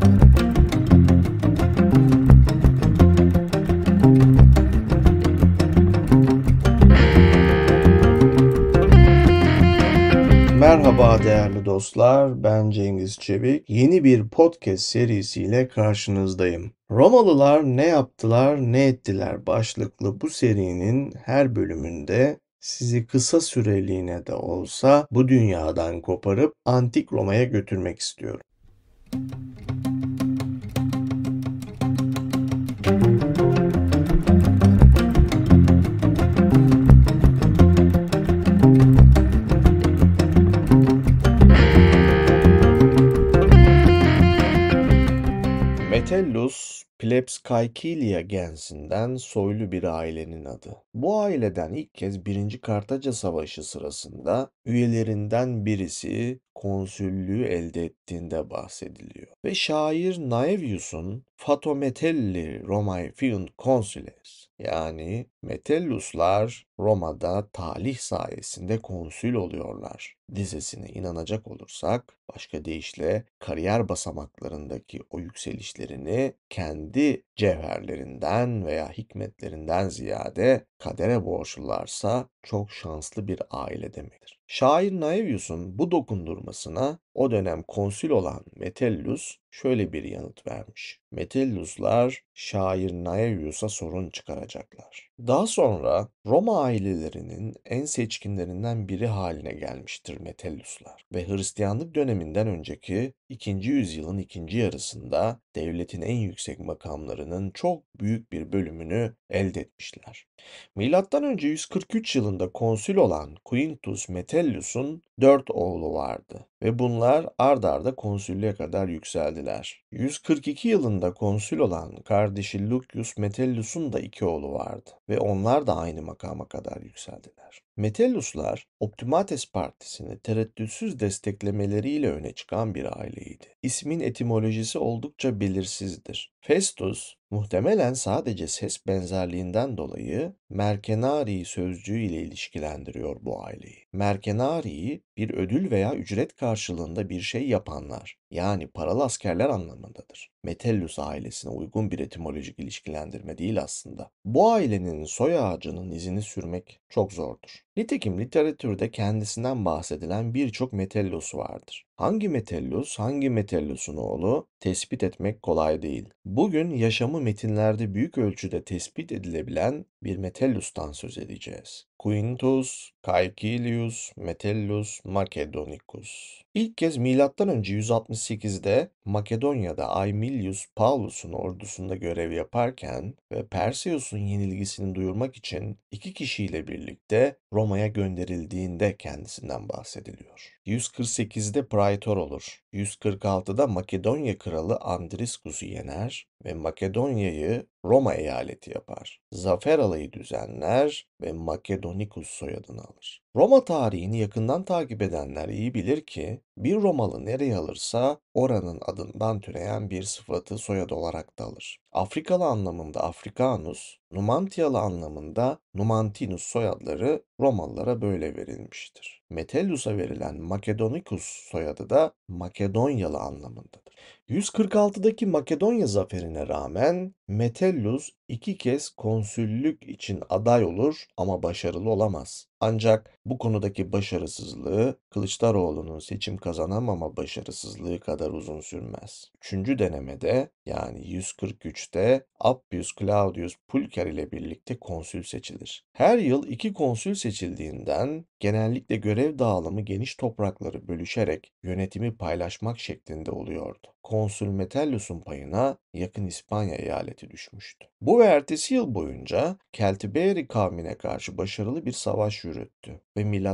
Merhaba değerli dostlar, ben Cengiz Çevik. Yeni bir podcast serisiyle karşınızdayım. Romalılar ne yaptılar, ne ettiler başlıklı bu serinin her bölümünde sizi kısa süreliğine de olsa bu dünyadan koparıp antik Roma'ya götürmek istiyorum. Müzik Metellus Plebs Kaykilya gensinden soylu bir ailenin adı. Bu aileden ilk kez 1. Kartaca Savaşı sırasında üyelerinden birisi konsüllüğü elde ettiğinde bahsediliyor. Ve şair Naevius'un Fatometelli Romae fiunt consules yani Metelluslar Roma'da talih sayesinde konsül oluyorlar dizesine inanacak olursak başka deyişle kariyer basamaklarındaki o yükselişlerini kendi kendi cevherlerinden veya hikmetlerinden ziyade kadere borçlularsa çok şanslı bir aile demektir. Şair Naevius'un bu dokundurmasına o dönem konsül olan Metellus şöyle bir yanıt vermiş. Metelluslar şair Naevius'a sorun çıkaracaklar. Daha sonra Roma ailelerinin en seçkinlerinden biri haline gelmiştir Metelluslar ve Hristiyanlık döneminden önceki 2. yüzyılın ikinci yarısında devletin en yüksek makamları kaynaklarının çok büyük bir bölümünü elde etmişler. M.Ö. 143 yılında konsül olan Quintus Metellus'un dört oğlu vardı ve bunlar ard arda konsüllüğe kadar yükseldiler. 142 yılında konsül olan kardeşi Lucius Metellus'un da iki oğlu vardı ve onlar da aynı makama kadar yükseldiler. Metelluslar Optimates Partisi'ni tereddütsüz desteklemeleriyle öne çıkan bir aileydi. İsmin etimolojisi oldukça belirsizdir. Festus, Muhtemelen sadece ses benzerliğinden dolayı Merkenari sözcüğü ile ilişkilendiriyor bu aileyi. Merkenari'yi bir ödül veya ücret karşılığında bir şey yapanlar yani paralı askerler anlamındadır. Metellus ailesine uygun bir etimolojik ilişkilendirme değil aslında. Bu ailenin soy ağacının izini sürmek çok zordur. Nitekim literatürde kendisinden bahsedilen birçok Metellus vardır. Hangi Metellus, hangi Metellus'un oğlu tespit etmek kolay değil. Bugün yaşamı metinlerde büyük ölçüde tespit edilebilen bir Metellus'tan söz edeceğiz. Quintus, Caecilius, Metellus, Macedonicus. İlk kez M.Ö. 168'de Makedonya'da Aemilius Paulus'un ordusunda görev yaparken ve Perseus'un yenilgisini duyurmak için iki kişiyle birlikte Roma'ya gönderildiğinde kendisinden bahsediliyor. 148'de praetor olur. 146'da Makedonya kralı Andriskus'u yener ve Makedonya'yı Roma eyaleti yapar. Zafer alayı düzenler ve Makedonikus soyadını alır. Roma tarihini yakından takip edenler iyi bilir ki bir Romalı nereye alırsa oranın adından türeyen bir sıfatı soyad olarak da alır. Afrikalı anlamında Afrikanus, Numantiyalı anlamında Numantinus soyadları Romalılara böyle verilmiştir. Metellus'a verilen Makedonikus soyadı da Makedonyalı anlamındadır. 146'daki Makedonya zaferine rağmen Metellus iki kez konsüllük için aday olur ama başarılı olamaz. Ancak bu konudaki başarısızlığı Kılıçdaroğlu'nun seçim kazanamama başarısızlığı kadar uzun sürmez. Üçüncü denemede yani 143'te Appius Claudius Pulcher ile birlikte konsül seçilir. Her yıl iki konsül seçildiğinden genellikle görev görev dağılımı geniş toprakları bölüşerek yönetimi paylaşmak şeklinde oluyordu. Konsül Metellus'un payına yakın İspanya eyaleti düşmüştü. Bu ve ertesi yıl boyunca Keltiberi kavmine karşı başarılı bir savaş yürüttü ve M.Ö.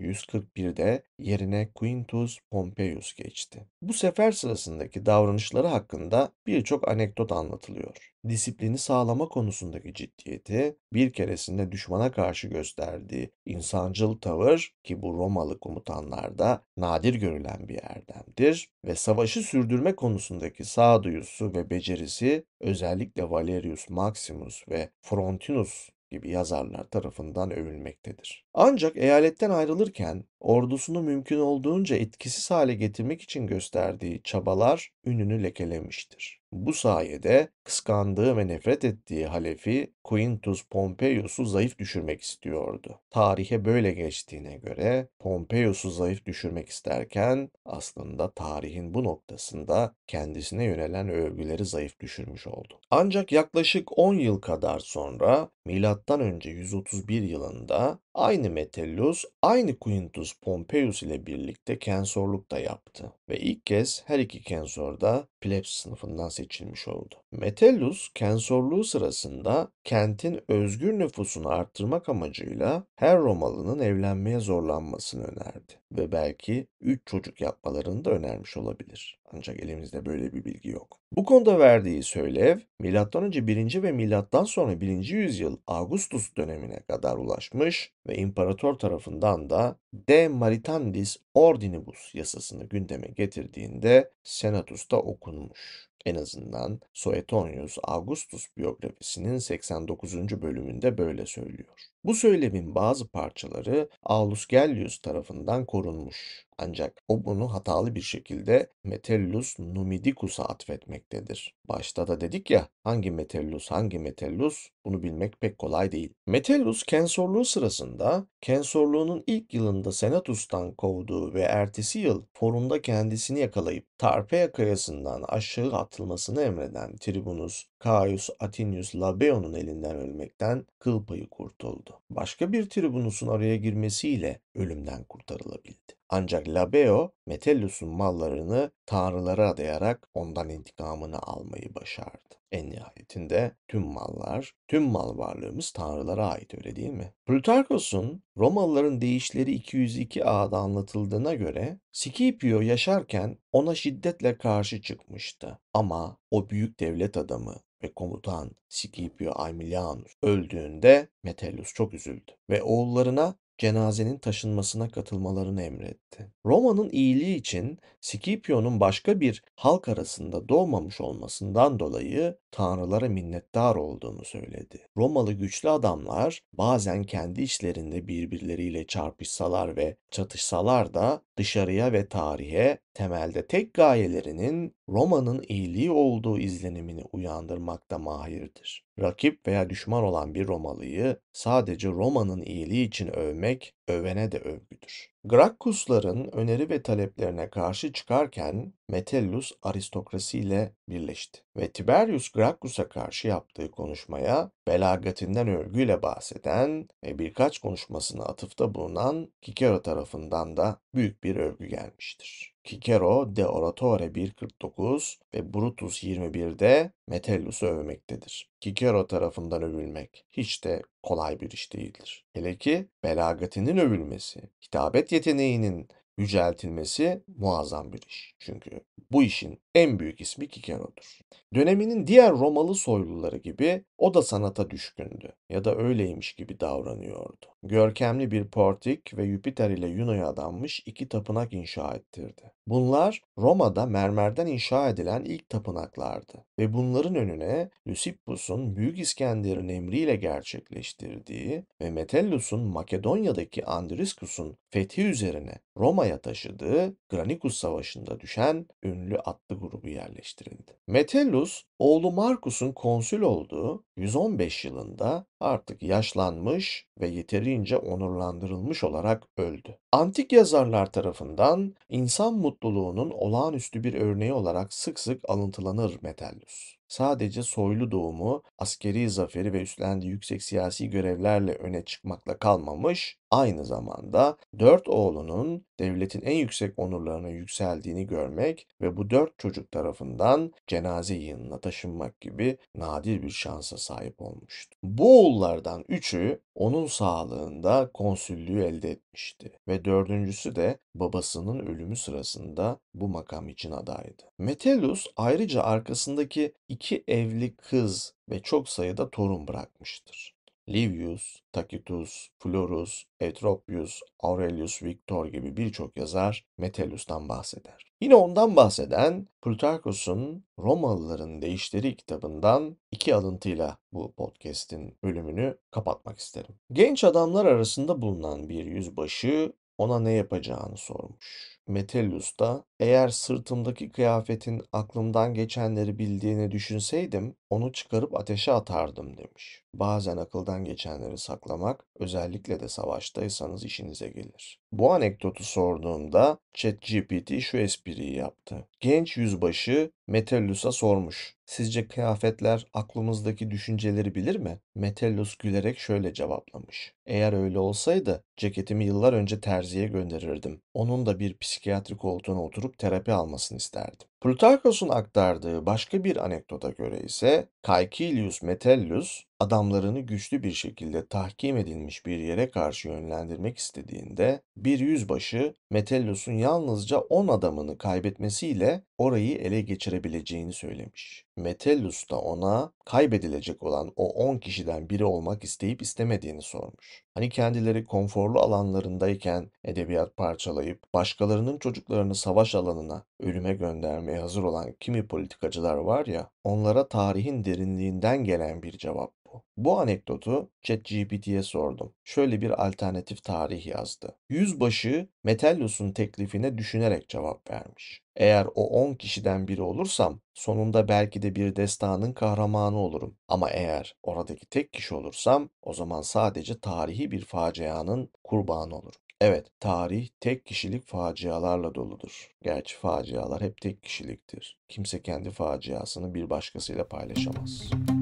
141'de yerine Quintus Pompeius geçti. Bu sefer sırasındaki davranışları hakkında birçok anekdot anlatılıyor. Disiplini sağlama konusundaki ciddiyeti, bir keresinde düşmana karşı gösterdiği insancıl tavır ki bu Romalı komutanlarda nadir görülen bir erdemdir ve savaşı sürdürüyor sürdürme konusundaki sağduyusu ve becerisi özellikle Valerius Maximus ve Frontinus gibi yazarlar tarafından övülmektedir. Ancak eyaletten ayrılırken ordusunu mümkün olduğunca etkisiz hale getirmek için gösterdiği çabalar ününü lekelemiştir. Bu sayede kıskandığı ve nefret ettiği halefi Quintus Pompeius'u zayıf düşürmek istiyordu. Tarihe böyle geçtiğine göre Pompeius'u zayıf düşürmek isterken aslında tarihin bu noktasında kendisine yönelen övgüleri zayıf düşürmüş oldu. Ancak yaklaşık 10 yıl kadar sonra milattan önce 131 yılında Aynı Metellus, aynı Quintus Pompeius ile birlikte kensorluk da yaptı ve ilk kez her iki kensor da plebs sınıfından seçilmiş oldu. Metellus, kensorluğu sırasında kentin özgür nüfusunu arttırmak amacıyla her Romalının evlenmeye zorlanmasını önerdi ve belki 3 çocuk yapmalarını da önermiş olabilir. Ancak elimizde böyle bir bilgi yok. Bu konuda verdiği söylev M.Ö. 1. ve M.Ö. sonra 1. yüzyıl Augustus dönemine kadar ulaşmış ve imparator tarafından da De Maritandis Ordinibus yasasını gündeme getirdiğinde senatusta okunmuş. En azından Suetonius Augustus biyografisinin 89. bölümünde böyle söylüyor. Bu söylemin bazı parçaları Aulus Gellius tarafından korunmuş. Ancak o bunu hatalı bir şekilde Metellus Numidicus'a atfetmektedir. Başta da dedik ya hangi Metellus hangi Metellus bunu bilmek pek kolay değil. Metellus kensorluğu sırasında kensorluğunun ilk yılında Senatus'tan kovduğu ve ertesi yıl forumda kendisini yakalayıp Tarpeya kayasından aşağı atılmasını emreden Tribunus Caius Atinius Labeon'un elinden ölmekten kıl payı kurtuldu. Başka bir tribunus'un araya girmesiyle ölümden kurtarılabildi. Ancak Labeo, Metellus'un mallarını tanrılara adayarak ondan intikamını almayı başardı. En nihayetinde tüm mallar, tüm mal varlığımız tanrılara ait öyle değil mi? Plutarkos'un Romalıların değişleri 202 A'da anlatıldığına göre Scipio yaşarken ona şiddetle karşı çıkmıştı. Ama o büyük devlet adamı ve komutan Scipio Aemilianus öldüğünde Metellus çok üzüldü ve oğullarına cenazenin taşınmasına katılmalarını emretti. Roma'nın iyiliği için Scipio'nun başka bir halk arasında doğmamış olmasından dolayı tanrılara minnettar olduğunu söyledi. Romalı güçlü adamlar bazen kendi içlerinde birbirleriyle çarpışsalar ve çatışsalar da dışarıya ve tarihe temelde tek gayelerinin Roma'nın iyiliği olduğu izlenimini uyandırmakta mahirdir. Rakip veya düşman olan bir Romalıyı sadece Roma'nın iyiliği için övmek, övene de övgüdür. Gracchusların öneri ve taleplerine karşı çıkarken Metellus aristokrasiyle birleşti ve Tiberius Gracchus'a karşı yaptığı konuşmaya belagatinden övgüyle bahseden ve birkaç konuşmasına atıfta bulunan Kikero tarafından da büyük bir övgü gelmiştir. Cicero de Oratore 1.49 ve Brutus 21'de Metellus'u övmektedir. Cicero tarafından övülmek hiç de kolay bir iş değildir. Hele ki belagatinin övülmesi, hitabet yeteneğinin yüceltilmesi muazzam bir iş. Çünkü bu işin en büyük ismi Kikero'dur. Döneminin diğer Romalı soyluları gibi o da sanata düşkündü ya da öyleymiş gibi davranıyordu. Görkemli bir portik ve Jüpiter ile Juno'ya adanmış iki tapınak inşa ettirdi. Bunlar Roma'da mermerden inşa edilen ilk tapınaklardı ve bunların önüne Lysippus'un Büyük İskender'in emriyle gerçekleştirdiği ve Metellus'un Makedonya'daki Andriskus'un fethi üzerine Roma Roma'ya taşıdığı Granicus Savaşı'nda düşen ünlü atlı grubu yerleştirildi. Metellus, oğlu Marcus'un konsül olduğu 115 yılında artık yaşlanmış ve yeterince onurlandırılmış olarak öldü. Antik yazarlar tarafından insan mutluluğunun olağanüstü bir örneği olarak sık sık alıntılanır Metellus sadece soylu doğumu, askeri zaferi ve üstlendiği yüksek siyasi görevlerle öne çıkmakla kalmamış, aynı zamanda dört oğlunun devletin en yüksek onurlarına yükseldiğini görmek ve bu dört çocuk tarafından cenaze yığınına taşınmak gibi nadir bir şansa sahip olmuştu. Bu oğullardan üçü onun sağlığında konsüllüğü elde etmişti ve dördüncüsü de babasının ölümü sırasında bu makam için adaydı. Metellus ayrıca arkasındaki iki evli kız ve çok sayıda torun bırakmıştır. Livius, Tacitus, Florus, Eutropius, Aurelius Victor gibi birçok yazar Metellus'tan bahseder. Yine ondan bahseden Plutarkos'un Romalıların Değişleri kitabından iki alıntıyla bu podcast'in bölümünü kapatmak isterim. Genç adamlar arasında bulunan bir yüzbaşı ona ne yapacağını sormuş. Metellus da eğer sırtımdaki kıyafetin aklımdan geçenleri bildiğini düşünseydim onu çıkarıp ateşe atardım demiş. Bazen akıldan geçenleri saklamak özellikle de savaştaysanız işinize gelir. Bu anekdotu sorduğumda ChatGPT şu espriyi yaptı. Genç yüzbaşı Metellus'a sormuş. Sizce kıyafetler aklımızdaki düşünceleri bilir mi? Metellus gülerek şöyle cevaplamış. Eğer öyle olsaydı ceketimi yıllar önce terziye gönderirdim. Onun da bir psikolojik psikiyatri koltuğuna oturup terapi almasını isterdim. Plutarkos'un aktardığı başka bir anekdota göre ise Caecilius Metellus adamlarını güçlü bir şekilde tahkim edilmiş bir yere karşı yönlendirmek istediğinde bir yüzbaşı Metellus'un yalnızca 10 adamını kaybetmesiyle orayı ele geçirebileceğini söylemiş. Metellus da ona kaybedilecek olan o 10 kişiden biri olmak isteyip istemediğini sormuş. Hani kendileri konforlu alanlarındayken edebiyat parçalayıp başkalarının çocuklarını savaş alanına ölüme göndermeye hazır olan kimi politikacılar var ya, onlara tarihin derinliğinden gelen bir cevap bu. Bu anekdotu ChatGPT'ye sordum. Şöyle bir alternatif tarih yazdı. Yüzbaşı Metellus'un teklifine düşünerek cevap vermiş. Eğer o 10 kişiden biri olursam sonunda belki de bir destanın kahramanı olurum. Ama eğer oradaki tek kişi olursam o zaman sadece tarihi bir facianın kurbanı olurum. Evet, tarih tek kişilik facialarla doludur. Gerçi facialar hep tek kişiliktir. Kimse kendi faciasını bir başkasıyla paylaşamaz.